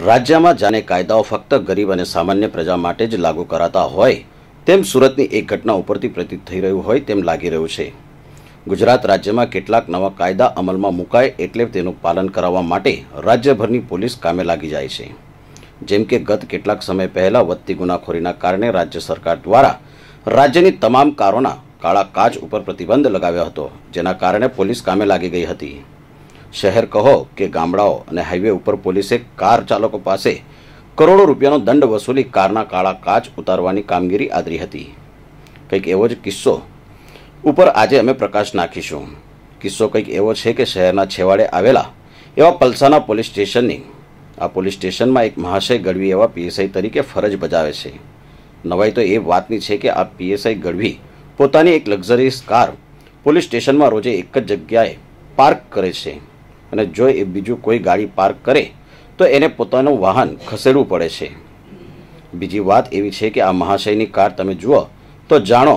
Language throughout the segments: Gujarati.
રાજ્યમાં જાણે કાયદાઓ ફક્ત ગરીબ અને સામાન્ય પ્રજા માટે જ લાગુ કરાતા હોય તેમ સુરતની એક ઘટના ઉપરથી પ્રતીત થઈ રહ્યું હોય તેમ લાગી રહ્યું છે ગુજરાત રાજ્યમાં કેટલાક નવા કાયદા અમલમાં મુકાય એટલે તેનું પાલન કરાવવા માટે રાજ્યભરની પોલીસ કામે લાગી જાય છે જેમ કે ગત કેટલાક સમય પહેલાં વધતી ગુનાખોરીના કારણે રાજ્ય સરકાર દ્વારા રાજ્યની તમામ કારોના કાળા કાચ ઉપર પ્રતિબંધ લગાવ્યો હતો જેના કારણે પોલીસ કામે લાગી ગઈ હતી શહેર કહો કે ગામડાઓ અને હાઈવે ઉપર પોલીસે કાર ચાલકો પાસે કરોડો રૂપિયાનો દંડ વસૂલી કારના કાળા કાચ ઉતારવાની કામગીરી આદરી હતી કંઈક એવો જ કિસ્સો ઉપર આજે અમે પ્રકાશ નાખીશું કિસ્સો કંઈક એવો છે કે શહેરના છેવાડે આવેલા એવા પલસાના પોલીસ સ્ટેશનની આ પોલીસ સ્ટેશનમાં એક મહાશય ગઢવી એવા પીએસઆઈ તરીકે ફરજ બજાવે છે નવાઈ તો એ વાતની છે કે આ પીએસઆઈ ગઢવી પોતાની એક લક્ઝરીસ કાર પોલીસ સ્ટેશનમાં રોજે એક જ જગ્યાએ પાર્ક કરે છે અને જો એ બીજું કોઈ ગાડી પાર્ક કરે તો એને પોતાનું વાહન ખસેડવું પડે છે બીજી વાત એવી છે કે આ મહાશયની કાર તમે જુઓ તો જાણો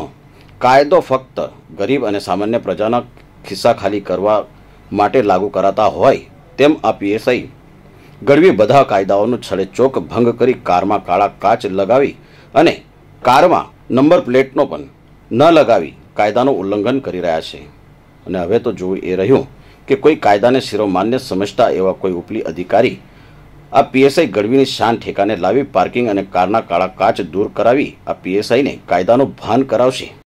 કાયદો ફક્ત ગરીબ અને સામાન્ય પ્રજાના ખિસ્સા ખાલી કરવા માટે લાગુ કરાતા હોય તેમ આ પીએસઆઈ ગઢવી બધા કાયદાઓનો છડેચોક ભંગ કરી કારમાં કાળા કાચ લગાવી અને કારમાં નંબર પ્લેટનો પણ ન લગાવી કાયદાનું ઉલ્લંઘન કરી રહ્યા છે અને હવે તો જોવું એ રહ્યું કે કોઈ કાયદાને શિરોમાન્ય સમજતા એવા કોઈ ઉપલી અધિકારી આ પીએસઆઈ ગઢવીની શાન ઠેકાને લાવી પાર્કિંગ અને કારના કાળા કાચ દૂર કરાવી આ પીએસઆઈને કાયદાનું ભાન કરાવશે